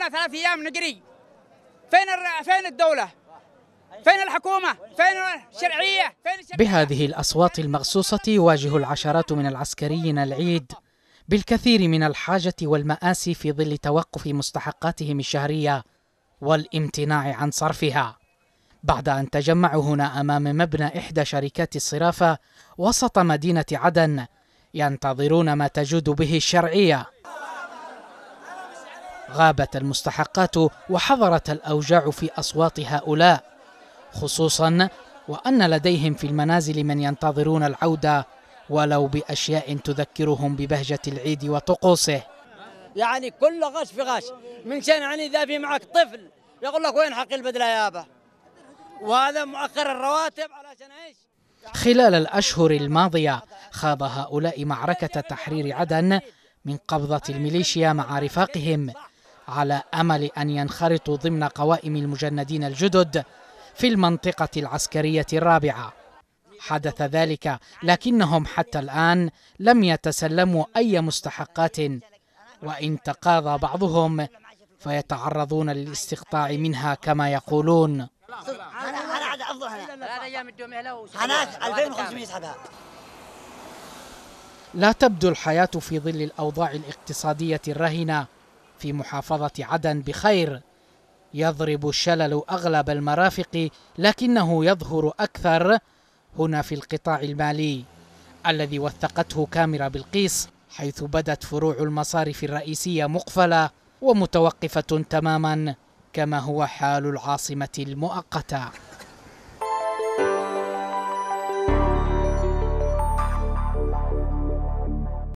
لنا ثلاث ايام نجري فين فين الدوله؟ فين الحكومة؟ فين الشرعية؟ فين الشرعية؟ بهذه الأصوات المغصوصة يواجه العشرات من العسكريين العيد بالكثير من الحاجة والمآسي في ظل توقف مستحقاتهم الشهرية والامتناع عن صرفها بعد أن تجمعوا هنا أمام مبنى إحدى شركات الصرافة وسط مدينة عدن ينتظرون ما تجود به الشرعية غابت المستحقات وحضرت الأوجاع في أصوات هؤلاء خصوصا وأن لديهم في المنازل من ينتظرون العودة ولو بأشياء تذكرهم ببهجة العيد وطقوسه يعني كل غش في غش من شان يعني إذا في معك طفل يقول لك وين حق البدلة يابا وهذا مؤخر الرواتب علشان ايش خلال الأشهر الماضية خاض هؤلاء معركة تحرير عدن من قبضة الميليشيا مع رفاقهم على أمل أن ينخرطوا ضمن قوائم المجندين الجدد في المنطقة العسكرية الرابعة حدث ذلك لكنهم حتى الآن لم يتسلموا أي مستحقات وإن تقاضى بعضهم فيتعرضون للاستقطاع منها كما يقولون لا تبدو الحياة في ظل الأوضاع الاقتصادية الرهنة في محافظة عدن بخير يضرب الشلل أغلب المرافق لكنه يظهر أكثر هنا في القطاع المالي الذي وثقته كاميرا بلقيس حيث بدت فروع المصارف الرئيسية مقفلة ومتوقفة تماما كما هو حال العاصمة المؤقتة